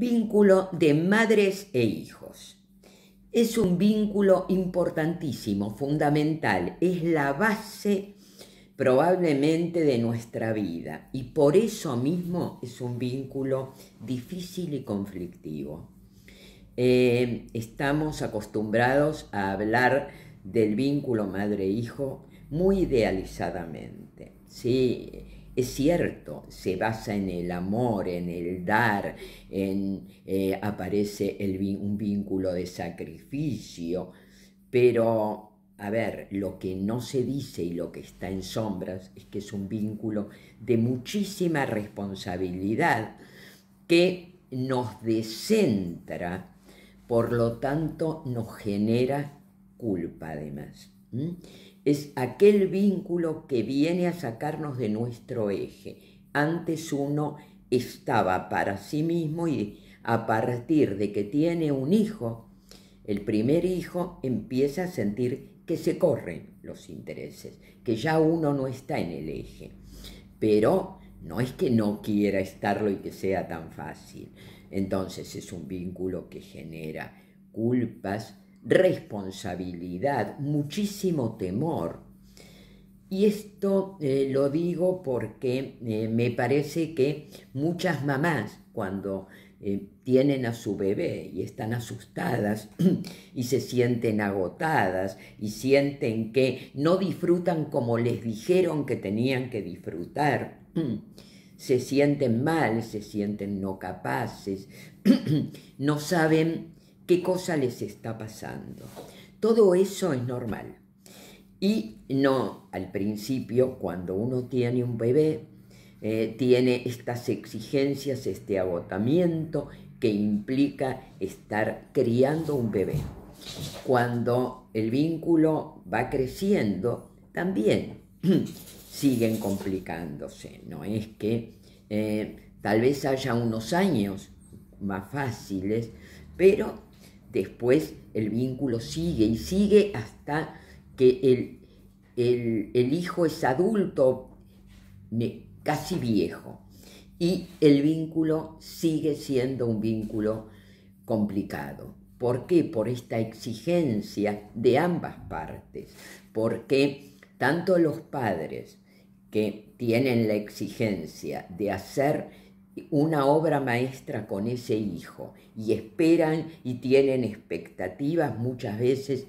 Vínculo de madres e hijos. Es un vínculo importantísimo, fundamental, es la base probablemente de nuestra vida y por eso mismo es un vínculo difícil y conflictivo. Eh, estamos acostumbrados a hablar del vínculo madre-hijo muy idealizadamente. Sí, es cierto, se basa en el amor, en el dar, en, eh, aparece un vínculo de sacrificio, pero, a ver, lo que no se dice y lo que está en sombras es que es un vínculo de muchísima responsabilidad que nos descentra, por lo tanto nos genera culpa además es aquel vínculo que viene a sacarnos de nuestro eje. Antes uno estaba para sí mismo y a partir de que tiene un hijo, el primer hijo empieza a sentir que se corren los intereses, que ya uno no está en el eje. Pero no es que no quiera estarlo y que sea tan fácil. Entonces es un vínculo que genera culpas, responsabilidad, muchísimo temor. Y esto eh, lo digo porque eh, me parece que muchas mamás cuando eh, tienen a su bebé y están asustadas y se sienten agotadas y sienten que no disfrutan como les dijeron que tenían que disfrutar, se sienten mal, se sienten no capaces, no saben qué cosa les está pasando. Todo eso es normal. Y no al principio, cuando uno tiene un bebé, eh, tiene estas exigencias, este agotamiento que implica estar criando un bebé. Cuando el vínculo va creciendo, también siguen complicándose. No es que eh, tal vez haya unos años más fáciles, pero después el vínculo sigue y sigue hasta que el, hijo es adulto, casi viejo, y el vínculo sigue siendo un vínculo complicado. ¿Por qué? Por esta exigencia de ambas partes, porque tanto los padres que tienen la exigencia de hacer una obra maestra con ese hijo y esperan y tienen expectativas muchas veces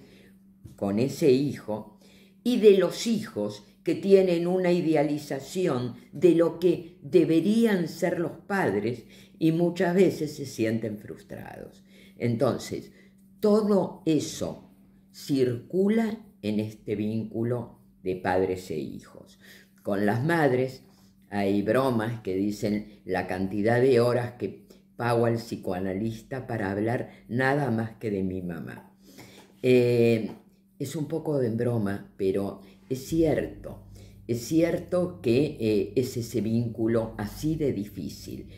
con ese hijo y de los hijos que tienen una idealización de lo que deberían ser los padres y muchas veces se sienten frustrados. Entonces, todo eso circula en este vínculo de padres e hijos. Con las madres hay bromas que dicen la cantidad de horas que pago al psicoanalista para hablar nada más que de mi mamá. Eh, es un poco de broma, pero es cierto. Es cierto que eh, es ese vínculo así de difícil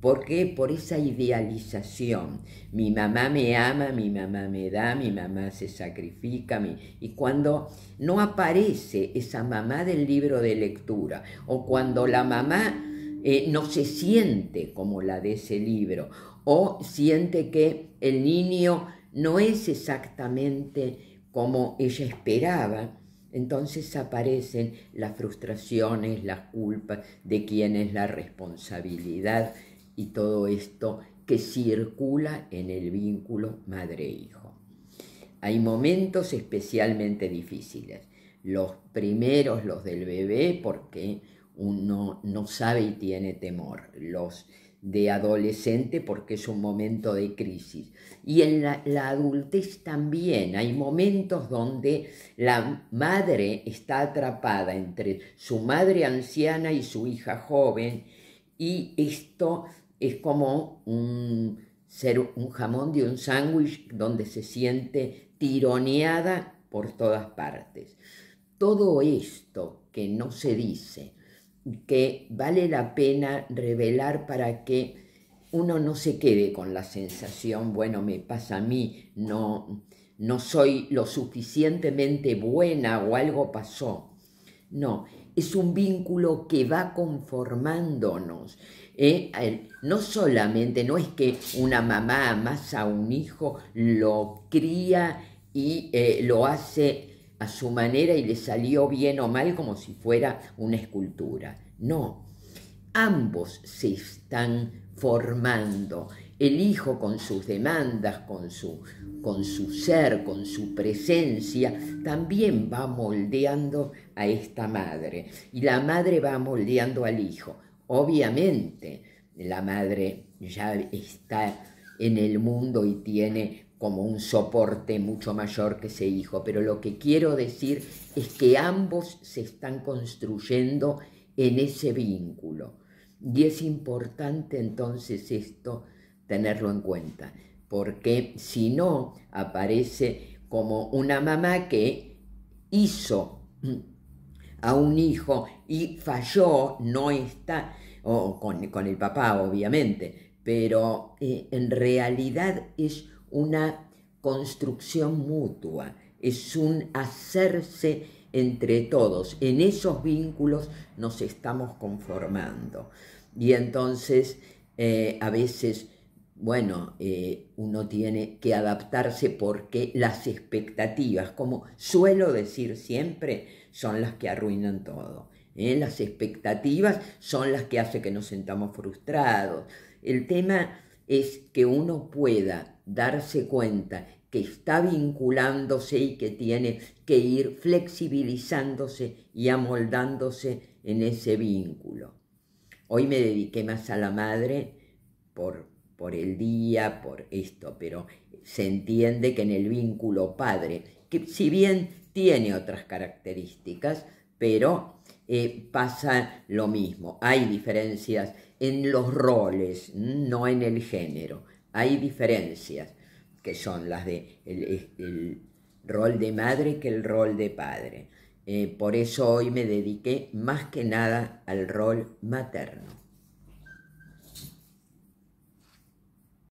¿Por qué? Por esa idealización. Mi mamá me ama, mi mamá me da, mi mamá se sacrifica. Mi... Y cuando no aparece esa mamá del libro de lectura, o cuando la mamá eh, no se siente como la de ese libro, o siente que el niño no es exactamente como ella esperaba, entonces aparecen las frustraciones, las culpas de quién es la responsabilidad y todo esto que circula en el vínculo madre-hijo. Hay momentos especialmente difíciles. Los primeros, los del bebé, porque uno no sabe y tiene temor. Los de adolescente porque es un momento de crisis. Y en la, adultez también hay momentos donde la madre está atrapada entre su madre anciana y su hija joven y esto es como un, ser un jamón de un sándwich donde se siente tironeada por todas partes. Todo esto que no se dice, que vale la pena revelar para que uno no se quede con la sensación, bueno, me pasa a mí, no, no soy lo suficientemente buena o algo pasó. No, es un vínculo que va conformándonos, ¿eh? no solamente, no es que una mamá amasa a un hijo, lo cría y eh, lo hace a su manera y le salió bien o mal como si fuera una escultura. No, ambos se están formando. El hijo con sus demandas, con su, con su ser, con su presencia, también va moldeando a esta madre. Y la madre va moldeando al hijo. Obviamente, la madre ya está en el mundo y tiene como un soporte mucho mayor que ese hijo, pero lo que quiero decir es que ambos se están construyendo en ese vínculo. Y es importante entonces esto tenerlo en cuenta, porque si no aparece como una mamá que hizo a un hijo y falló, no está, o con, el papá obviamente, pero eh, en realidad es una construcción mutua, es un hacerse entre todos, en esos vínculos nos estamos conformando. Y entonces eh, a veces bueno, eh, uno tiene que adaptarse porque las expectativas, como suelo decir siempre, son las que arruinan todo. ¿eh? Las expectativas son las que hacen que nos sentamos frustrados. El tema es que uno pueda darse cuenta que está vinculándose y que tiene que ir flexibilizándose y amoldándose en ese vínculo. Hoy me dediqué más a la madre por por el día, por esto, pero se entiende que en el vínculo padre, que si bien tiene otras características, pero eh, pasa lo mismo, hay diferencias en los roles, no en el género, hay diferencias que son las de el, rol de madre que el rol de padre. Eh, por eso hoy me dediqué más que nada al rol materno.